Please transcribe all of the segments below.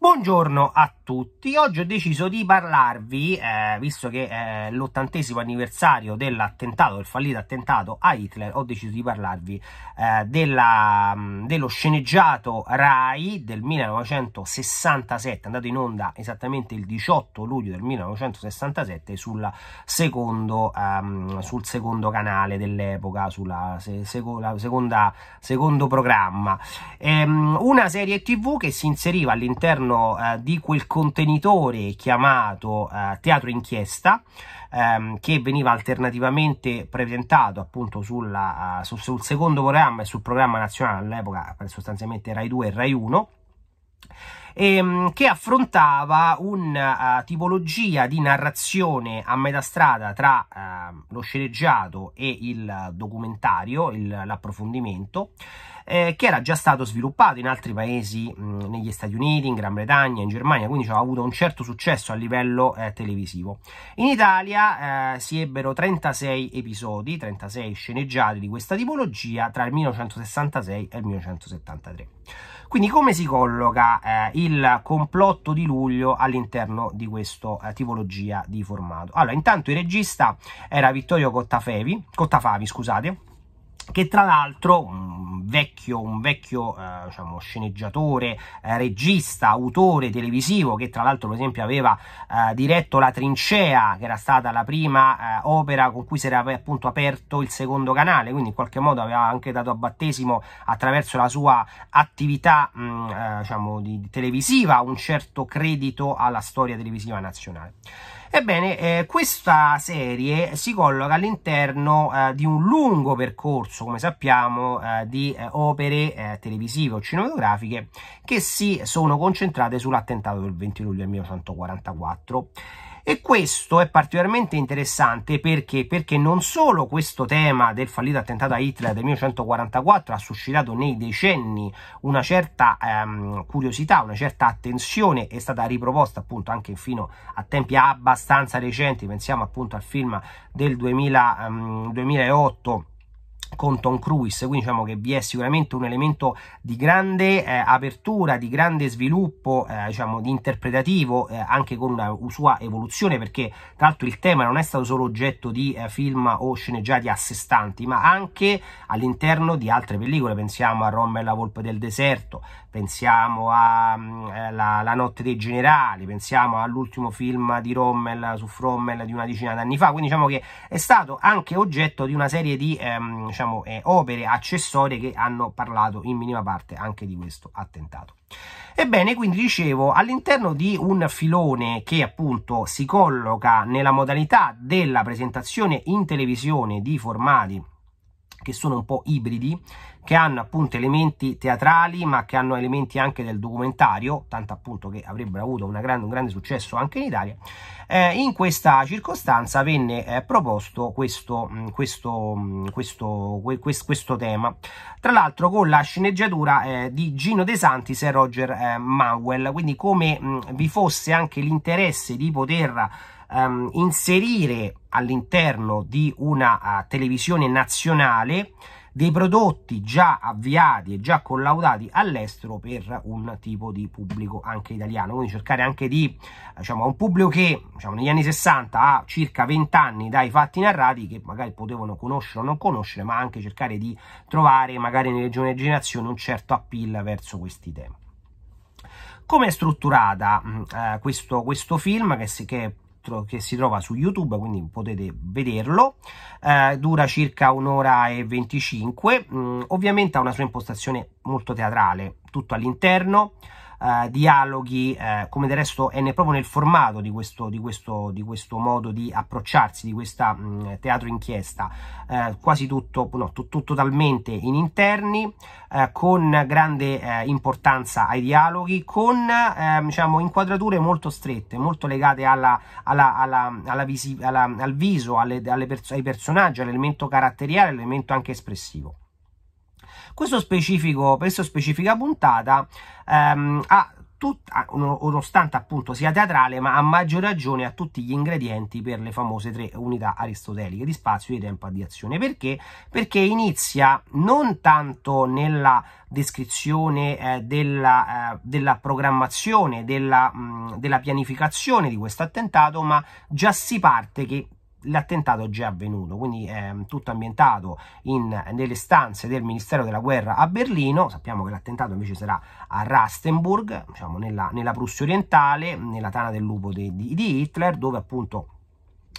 Buongiorno a tutti, oggi ho deciso di parlarvi, eh, visto che è eh, l'ottantesimo anniversario dell'attentato, del fallito attentato a Hitler, ho deciso di parlarvi eh, della, mm, dello sceneggiato Rai del 1967, andato in onda esattamente il 18 luglio del 1967 secondo, ehm, sul secondo canale dell'epoca, sul se, secondo programma. Ehm, una serie tv che si inseriva all'interno all'interno eh, di quel contenitore chiamato eh, teatro inchiesta ehm, che veniva alternativamente presentato appunto sulla, uh, eh, sul, sul secondo programma e sul programma nazionale all'epoca eh, sostanzialmente Rai 2 e Rai 1 ehm, che affrontava una uh, eh, tipologia di narrazione a metà strada tra uh, lo sceneggiato e il documentario, il, l'approfondimento, eh, che era già stato sviluppato in altri paesi, mh, negli Stati Uniti, in Gran Bretagna, in Germania, quindi aveva cioè, avuto un certo successo a livello eh, televisivo. In Italia eh, si ebbero 36 episodi, 36 sceneggiati di questa tipologia tra il 1966 e il 1973. Quindi come si colloca eh, il il complotto di luglio all'interno di questa eh, tipologia di formato. Allora, intanto il regista era Vittorio Cottafavi, Cottafavi scusate, che tra l'altro mm, vecchio, un vecchio eh, diciamo, sceneggiatore, eh, regista, autore televisivo che tra l'altro per esempio aveva eh, diretto La Trincea che era stata la prima eh, opera con cui si era eh, appunto aperto il secondo canale quindi in qualche modo aveva anche dato a battesimo attraverso la sua attività mh, mm, eh, diciamo, di, televisiva un certo credito alla storia televisiva nazionale. Ebbene, eh, questa serie si colloca all'interno eh, di un lungo percorso, come sappiamo, eh, di eh, opere eh, televisive o cinematografiche che si sono concentrate sull'attentato del 20 luglio 1944. E questo è particolarmente interessante perché? perché non solo questo tema del fallito attentato a Hitler del 1944 ha suscitato nei decenni una certa ehm, curiosità, una certa attenzione, è stata riproposta appunto anche fino a tempi abbastanza recenti, pensiamo appunto al film del 2000, ehm, 2008 con Tom Cruise, quindi diciamo che vi è sicuramente un elemento di grande eh, apertura, di grande sviluppo, eh, diciamo, di interpretativo, eh, anche con una sua evoluzione, perché tra l'altro il tema non è stato solo oggetto di eh, film o sceneggiati a sé stanti, ma anche all'interno di altre pellicole, pensiamo a Roma e la Volpe del Deserto, pensiamo alla mm, eh, notte dei generali, pensiamo all'ultimo film di Rommel su Frommel di una decina d'anni fa, quindi diciamo che è stato anche oggetto di una serie di ehm, diciamo, eh, opere accessorie che hanno parlato in minima parte anche di questo attentato. Ebbene, quindi dicevo, all'interno di un filone che appunto si colloca nella modalità della presentazione in televisione di formati che sono un po' ibridi, che hanno appunto elementi teatrali ma che hanno elementi anche del documentario, tanto appunto che avrebbero avuto grande, un grande successo anche in Italia, eh, in questa circostanza venne eh, proposto questo, mm, questo, mm, questo, questo, tema. Tra l'altro con la sceneggiatura eh, di Gino De Santis e Roger eh, Manuel quindi come mh, mm, vi fosse anche l'interesse di poter ehm, inserire all'interno di una uh, televisione nazionale dei prodotti già avviati e già collaudati all'estero per un tipo di pubblico anche italiano, quindi cercare anche di diciamo, un pubblico che diciamo, negli anni 60 ha circa 20 anni dai fatti narrati che magari potevano conoscere o non conoscere, ma anche cercare di trovare magari nelle giovani generazioni un certo appeal verso questi temi. Come è strutturata mm, eh, questo, questo, film che, si, che che si trova su YouTube, quindi potete vederlo. Eh, dura circa un'ora e 25. Mm, ovviamente ha una sua impostazione molto teatrale, tutto all'interno eh, dialoghi, eh, come del resto è ne, proprio nel formato di questo, di, questo, di questo, modo di approcciarsi, di questa mh, teatro inchiesta, eh, quasi tutto, no, tutto, totalmente in interni, eh, con grande eh, importanza ai dialoghi, con ehm, diciamo, inquadrature molto strette, molto legate alla, alla, alla, alla al viso, alle, alle pers ai personaggi, all'elemento caratteriale, all'elemento anche espressivo. Questo specifico, per questa specifica puntata ehm, ha tutta, nonostante appunto sia teatrale, ma a maggior ragione ha tutti gli ingredienti per le famose tre unità aristoteliche di spazio, di tempo e di azione. Perché? Perché inizia non tanto nella descrizione eh, della, eh, della, programmazione, della, mh, della pianificazione di questo attentato, ma già si parte che l'attentato è già avvenuto, quindi è mm, tutto ambientato in, nelle stanze del Ministero della Guerra a Berlino, sappiamo che l'attentato invece sarà a Rastenburg, diciamo nella, nella Prussia orientale, nella tana del lupo di, di, di Hitler, dove appunto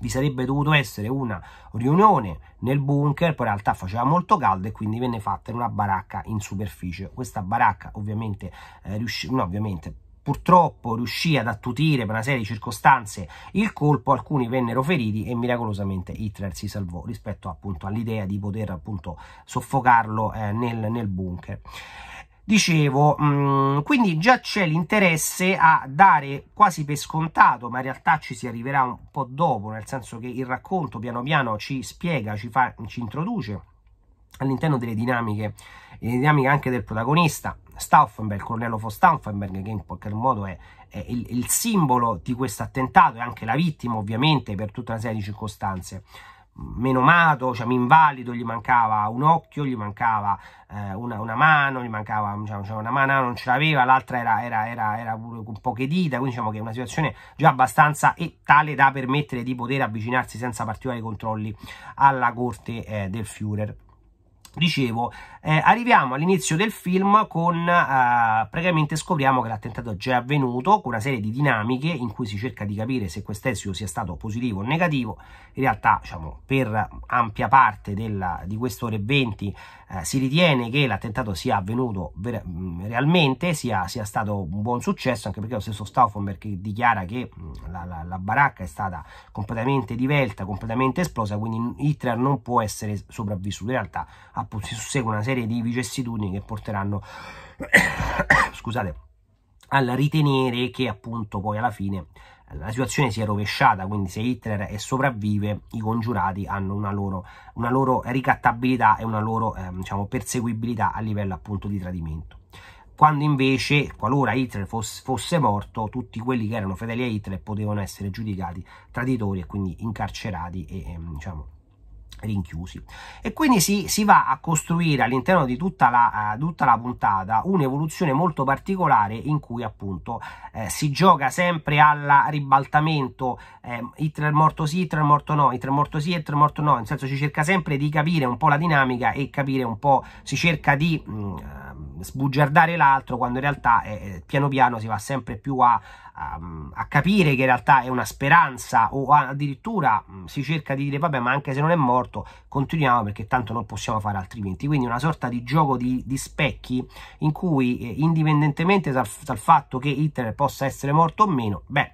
vi sarebbe dovuto essere una riunione nel bunker, poi in realtà faceva molto caldo e quindi venne fatta in una baracca in superficie. Questa baracca ovviamente, eh, riuscì, no, ovviamente purtroppo riuscì ad attutire per una serie di circostanze il colpo, alcuni vennero feriti e miracolosamente Hitler si salvò rispetto appunto all'idea di poter appunto soffocarlo eh, nel, nel bunker. Dicevo, mh, mm, quindi già c'è l'interesse a dare quasi per scontato, ma in realtà ci si arriverà un po' dopo, nel senso che il racconto piano piano ci spiega, ci, fa, ci introduce all'interno delle dinamiche, delle dinamiche anche del protagonista, Stauffenberg, colonnello von Stauffenberg, che in qualche modo è, è il, il, simbolo di questo attentato e anche la vittima ovviamente per tutta una serie di circostanze. Menomato, cioè diciamo, invalido, gli mancava un occhio, gli mancava eh, una, una, mano, gli mancava diciamo, cioè, una mano, non ce l'aveva, l'altra era, era, era, era con poche dita, quindi diciamo che è una situazione già abbastanza e tale da permettere di poter avvicinarsi senza particolari controlli alla corte eh, del Führer. Dicevo, eh, arriviamo all'inizio del film con, eh, praticamente scopriamo che l'attentato è già avvenuto con una serie di dinamiche in cui si cerca di capire se quest'esito sia stato positivo o negativo. In realtà, diciamo, per ampia parte della, di queste ore 20 eh, si ritiene che l'attentato sia avvenuto ver- mm, realmente, sia, sia, stato un buon successo, anche perché lo stesso Stauffenberg dichiara che mm, la, la, la baracca è stata completamente divelta, completamente esplosa, quindi Hitler non può essere sopravvissuto. In realtà ha appunto si sussegue una serie di vicissitudini che porteranno scusate al ritenere che appunto poi alla fine eh, la situazione si è rovesciata, quindi se Hitler è sopravvive i congiurati hanno una loro, una loro ricattabilità e una loro eh, diciamo, perseguibilità a livello appunto di tradimento. Quando invece, qualora Hitler fosse, fosse morto, tutti quelli che erano fedeli a Hitler potevano essere giudicati traditori e quindi incarcerati e, e ehm, diciamo, rinchiusi e quindi si, si va a costruire all'interno di tutta la, uh, tutta la puntata un'evoluzione molto particolare in cui appunto eh, si gioca sempre al ribaltamento eh, Hitler morto sì, Hitler morto no Hitler morto sì, Hitler morto no nel senso si cerca sempre di capire un po' la dinamica e capire un po' si cerca di mh, mm, ehm, sbugiardare l'altro quando in realtà eh, eh, piano piano si va sempre più a, Ehm, a, capire che in realtà è una speranza o addirittura mm, si cerca di dire vabbè ma anche se non è morto continuiamo perché tanto non possiamo fare altrimenti quindi una sorta di gioco di, di specchi in cui eh, indipendentemente dal, dal fatto che Hitler possa essere morto o meno beh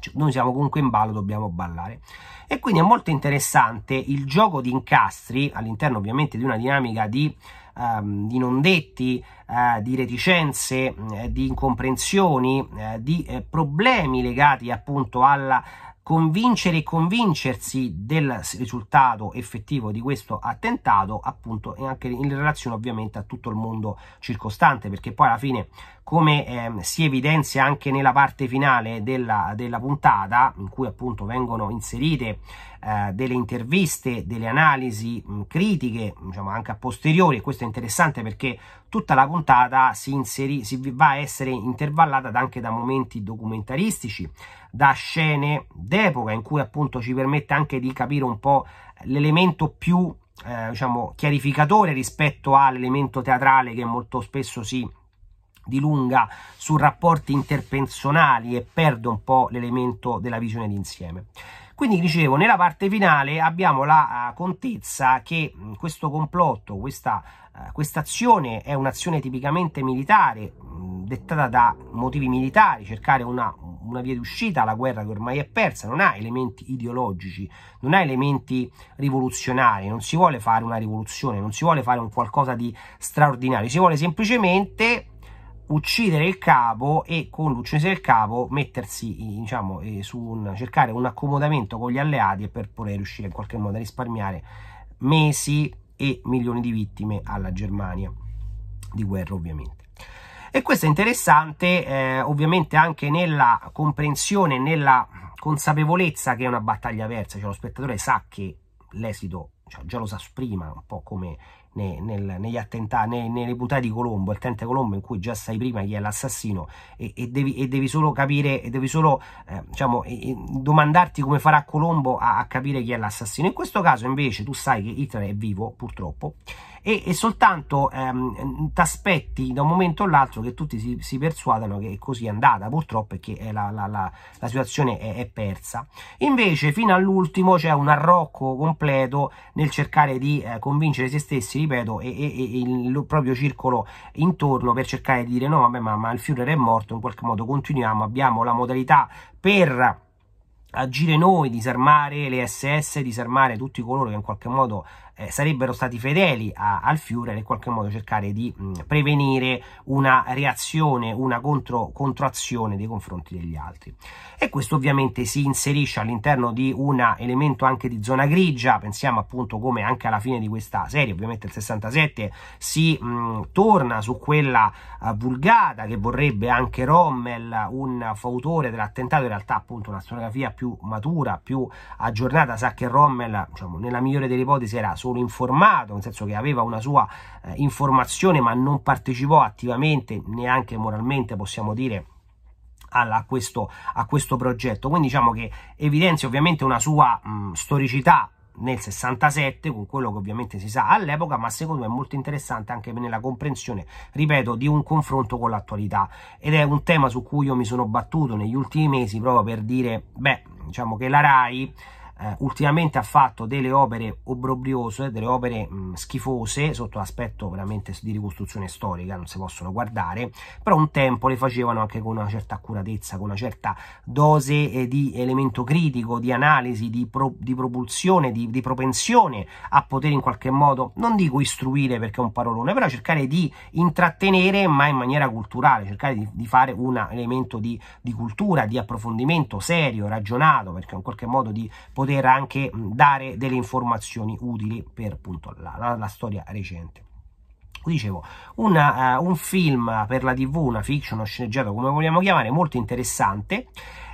cioè, noi siamo comunque in ballo, dobbiamo ballare. E quindi è molto interessante il gioco di incastri all'interno ovviamente di una dinamica di ehm, di non detti, eh, di reticenze, eh, di incomprensioni, eh, di eh, problemi legati appunto alla convincere e convincersi del risultato effettivo di questo attentato, appunto, e anche in relazione ovviamente a tutto il mondo circostante, perché poi alla fine come eh, si evidenzia anche nella parte finale della, della, puntata, in cui appunto vengono inserite eh, delle interviste, delle analisi mh, critiche, diciamo anche a posteriori, questo è interessante perché tutta la puntata si, inseri, si va a essere intervallata anche da momenti documentaristici, da scene d'epoca in cui appunto ci permette anche di capire un po' l'elemento più eh, diciamo chiarificatore rispetto all'elemento teatrale che molto spesso si di lunga su rapporti interpersonali e perde un po' l'elemento della visione d'insieme. Quindi dicevo, nella parte finale abbiamo la eh, contezza che questo complotto, questa eh, quest azione è un'azione tipicamente militare, dettata da motivi militari, cercare una, una via d'uscita alla guerra che ormai è persa, non ha elementi ideologici, non ha elementi rivoluzionari, non si vuole fare una rivoluzione, non si vuole fare un qualcosa di straordinario, si vuole semplicemente uccidere il capo e con l'uccisione del capo mettersi diciamo eh, su un, cercare un accomodamento con gli alleati e per poi riuscire in qualche modo a risparmiare mesi e milioni di vittime alla Germania di guerra ovviamente e questo è interessante eh, ovviamente anche nella comprensione nella consapevolezza che è una battaglia persa cioè lo spettatore sa che l'esito cioè già lo sa prima un po' come ne, nel, negli attentati, ne, nelle buttate di Colombo, il tente Colombo in cui già sai prima chi è l'assassino e, e, devi, e, devi, solo capire, e devi solo eh, diciamo, e, domandarti come farà Colombo a, a capire chi è l'assassino. In questo caso invece tu sai che Hitler è vivo, purtroppo, e, e soltanto ehm, ti aspetti da un momento all'altro che tutti si, si, persuadano che è così andata purtroppo e che eh, la, la, la, la, situazione è, è, persa invece fino all'ultimo c'è un arrocco completo nel cercare di eh, convincere se stessi ripeto e, e, e, il proprio circolo intorno per cercare di dire no vabbè ma, ma il Führer è morto in qualche modo continuiamo abbiamo la modalità per agire noi, disarmare le SS, disarmare tutti coloro che in qualche modo eh, sarebbero stati fedeli a, al Führer e in qualche modo cercare di mh, prevenire una reazione, una contro, controazione nei confronti degli altri. E questo ovviamente si inserisce all'interno di un elemento anche di zona grigia, pensiamo appunto come anche alla fine di questa serie, ovviamente il 67 si mh, torna su quella uh, vulgata che vorrebbe anche Rommel, un fautore dell'attentato, in realtà appunto una storiografia più matura, più aggiornata, sa che Rommel, diciamo, nella migliore delle ipotesi era solo informato, nel senso che aveva una sua eh, informazione ma non partecipò attivamente, neanche moralmente possiamo dire, alla, a, questo, a, questo, progetto. Quindi diciamo che evidenzia ovviamente una sua mh, storicità nel 67 con quello che ovviamente si sa all'epoca ma secondo me è molto interessante anche nella comprensione ripeto di un confronto con l'attualità ed è un tema su cui io mi sono battuto negli ultimi mesi proprio per dire beh diciamo che la RAI eh, ultimamente ha fatto delle opere obbrobriose, delle opere mh, mm, schifose sotto l'aspetto veramente di ricostruzione storica, non si possono guardare, però un tempo le facevano anche con una certa accuratezza, con una certa dose eh, di elemento critico, di analisi, di, pro, di propulsione, di, di, propensione a poter in qualche modo, non dico istruire perché è un parolone, però cercare di intrattenere ma in maniera culturale, cercare di, di fare un elemento di, di cultura, di approfondimento serio, ragionato, perché in qualche modo di poter poter anche dare delle informazioni utili per appunto la, la, la storia recente dicevo, una, uh, eh, un film per la tv, una fiction, uno sceneggiato, come vogliamo chiamare, molto interessante,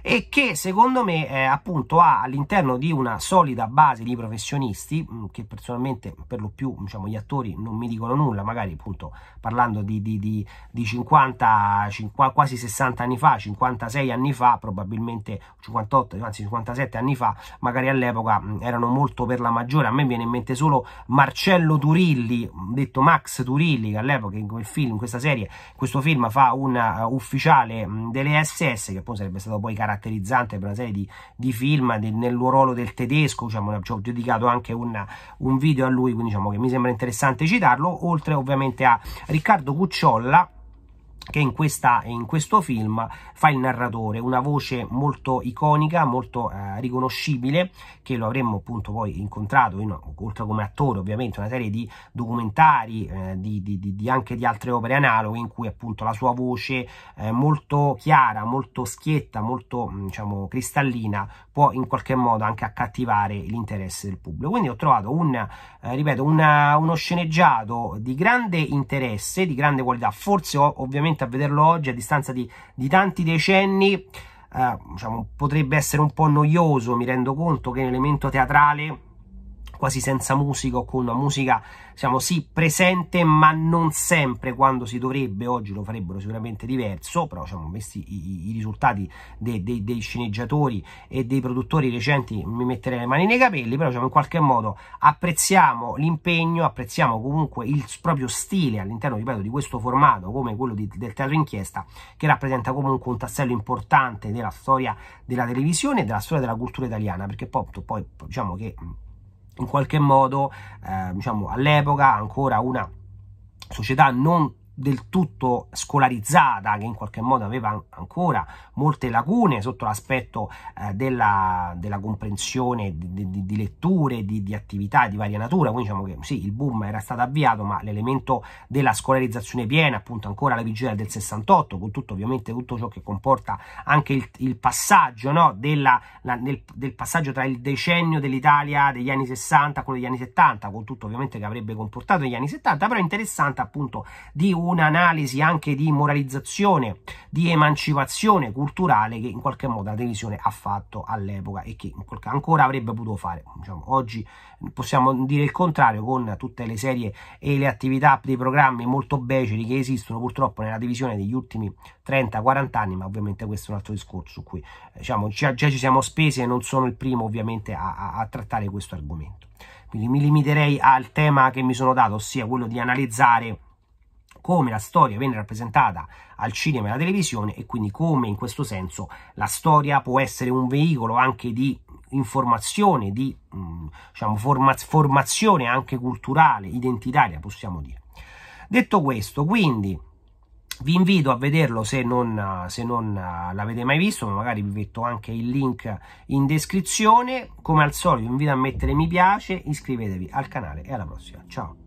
e che secondo me eh, appunto ha all'interno di una solida base di professionisti mm, che personalmente per lo più diciamo, gli attori non mi dicono nulla magari appunto parlando di, di, di, di 50, 50, quasi 60 anni fa 56 anni fa probabilmente 58 anzi 57 anni fa magari all'epoca mm, erano molto per la maggiore a me viene in mente solo Marcello Turilli mm, detto Max Turilli che all'epoca in quel film in questa serie questo film fa un uh, ufficiale delle SS che poi sarebbe stato poi caratteristico caratterizzante per una serie di, di film di, nel ruolo del tedesco diciamo, ci ho dedicato anche una, un video a lui quindi diciamo che mi sembra interessante citarlo oltre ovviamente a Riccardo Cucciolla che in, questa, in questo film fa il narratore, una voce molto iconica, molto eh, riconoscibile, che lo avremmo appunto poi incontrato, in, oltre come attore ovviamente, una serie di documentari, eh, di, di, di, anche di altre opere analoghe, in cui appunto la sua voce eh, molto chiara, molto schietta, molto mm, diciamo cristallina, può in qualche modo anche accattivare l'interesse del pubblico. Quindi ho trovato un, eh, ripeto, una, uno sceneggiato di grande interesse, di grande qualità, forse ovviamente veramente a vederlo oggi a distanza di, di tanti decenni eh, diciamo, potrebbe essere un po' noioso, mi rendo conto che è un elemento teatrale quasi senza musica o con una musica, diciamo, sì, presente, ma non sempre quando si dovrebbe, oggi lo farebbero sicuramente diverso, però diciamo, i, i, risultati dei, dei, dei sceneggiatori e dei produttori recenti mi metterei le mani nei capelli, però diciamo, in qualche modo apprezziamo l'impegno, apprezziamo comunque il proprio stile all'interno, ripeto, di questo formato come quello di, del teatro inchiesta, che rappresenta comunque un tassello importante della storia della televisione e della storia della cultura italiana, perché poi, poi diciamo che in qualche modo eh, diciamo all'epoca ancora una società non del tutto scolarizzata, che in qualche modo aveva ancora molte lacune sotto l'aspetto eh, della, della, comprensione di, di, di letture, di, di, attività di varia natura, quindi diciamo che sì, il boom era stato avviato, ma l'elemento della scolarizzazione piena, appunto ancora alla vigilia del 68, con tutto ovviamente tutto ciò che comporta anche il, il passaggio, no, della, la, nel, del passaggio tra il decennio dell'Italia degli anni 60 a quello degli anni 70, con tutto ovviamente che avrebbe comportato negli anni 70, però è interessante appunto di un un'analisi anche di moralizzazione, di emancipazione culturale che in qualche modo la televisione ha fatto all'epoca e che ancora avrebbe potuto fare. Diciamo, oggi possiamo dire il contrario con tutte le serie e le attività dei programmi molto beceri che esistono purtroppo nella divisione degli ultimi 30-40 anni, ma ovviamente questo è un altro discorso su cui eh, diciamo, già, già ci siamo spesi e non sono il primo ovviamente a, a, a trattare questo argomento. Quindi mi limiterei al tema che mi sono dato, ossia quello di analizzare come la storia viene rappresentata al cinema e alla televisione e quindi come in questo senso la storia può essere un veicolo anche di informazione, di mm, diciamo, forma formazione anche culturale, identitaria possiamo dire. Detto questo, quindi vi invito a vederlo se non, se non eh, l'avete mai visto, magari vi metto anche il link in descrizione. Come al solito vi invito a mettere mi piace, iscrivetevi al canale e alla prossima. Ciao!